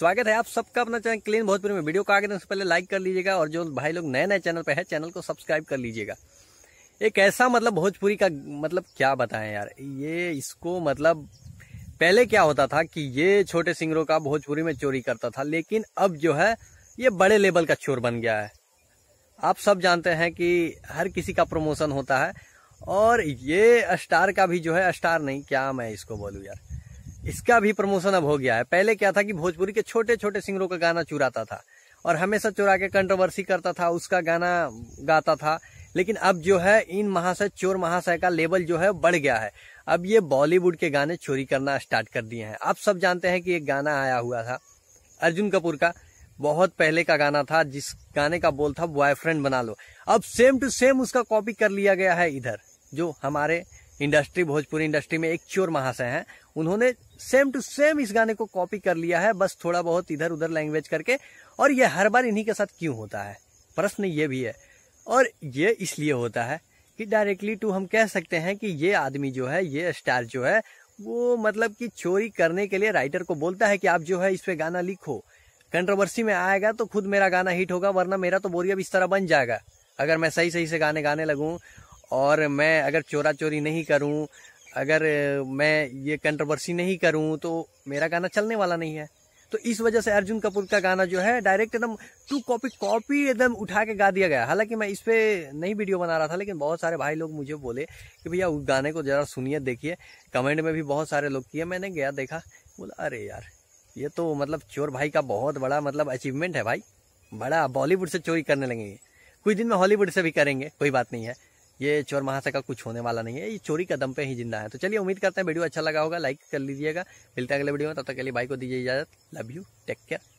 स्वागत है आप सबका अपना चैनल क्लीन बहुत में वीडियो को आगे पहले लाइक कर लीजिएगा और जो भाई लोग नए नए चैनल पे है चैनल को सब्सक्राइब कर लीजिएगा एक ऐसा मतलब भोजपुरी का मतलब क्या बताएं यार ये इसको मतलब पहले क्या होता था कि ये छोटे सिंगरों का भोजपुरी में चोरी करता था लेकिन अब जो है ये बड़े लेवल का चोर बन गया है आप सब जानते हैं कि हर किसी का प्रमोशन होता है और ये स्टार का भी जो है स्टार नहीं क्या मैं इसको बोलूँ यार इसका भी प्रमोशन अब हो गया है पहले क्या था कि भोजपुरी के छोटे छोटे सिंगरों का गाना चुराता था और हमेशा चुरा के कंट्रोवर्सी करता था उसका गाना गाता था लेकिन अब जो है इन महाशय चोर महाशय का लेवल जो है बढ़ गया है अब ये बॉलीवुड के गाने चोरी करना स्टार्ट कर दिए हैं आप सब जानते हैं कि एक गाना आया हुआ था अर्जुन कपूर का बहुत पहले का गाना था जिस गाने का बोल था बॉयफ्रेंड बना लो अब सेम टू सेम उसका कॉपी कर लिया गया है इधर जो हमारे इंडस्ट्री भोजपुरी इंडस्ट्री में एक चोर महाशय हैं उन्होंने सेम टू सेम इस गाने को कॉपी कर लिया है बस थोड़ा बहुत इधर उधर लैंग्वेज करके और ये हर बार इन्हीं के साथ क्यों होता है प्रश्न ये भी है और ये इसलिए होता है कि डायरेक्टली टू हम कह सकते हैं कि ये आदमी जो है ये स्टार जो है वो मतलब कि चोरी करने के लिए राइटर को बोलता है कि आप जो है इस पे गाना लिखो कंट्रोवर्सी में आएगा तो खुद मेरा गाना हिट होगा वरना मेरा तो बोरिया इस तरह बन जाएगा अगर मैं सही सही से गाने गाने लगूँ और मैं अगर चोरा चोरी नहीं करूँ अगर मैं ये कंट्रोवर्सी नहीं करूं तो मेरा गाना चलने वाला नहीं है तो इस वजह से अर्जुन कपूर का गाना जो है डायरेक्ट एकदम टू कॉपी कॉपी एकदम उठा के गा दिया गया हालांकि मैं इस पर नई वीडियो बना रहा था लेकिन बहुत सारे भाई लोग मुझे बोले कि भैया उस गाने को ज़रा सुनिए देखिए कमेंट में भी बहुत सारे लोग किए मैंने गया देखा बोला अरे यार ये तो मतलब चोर भाई का बहुत बड़ा मतलब अचीवमेंट है भाई बड़ा बॉलीवुड से चोरी करने लगेंगे कुछ दिन में हॉलीवुड से भी करेंगे कोई बात नहीं है ये चोर महाशय का कुछ होने वाला नहीं है ये चोरी का दम पे ही जिंदा है तो चलिए उम्मीद करते हैं वीडियो अच्छा लगा होगा लाइक कर लीजिएगा मिलते हैं अगले वीडियो में तब तक के लिए भाई को दीजिए इजाजत लव यू टेक केयर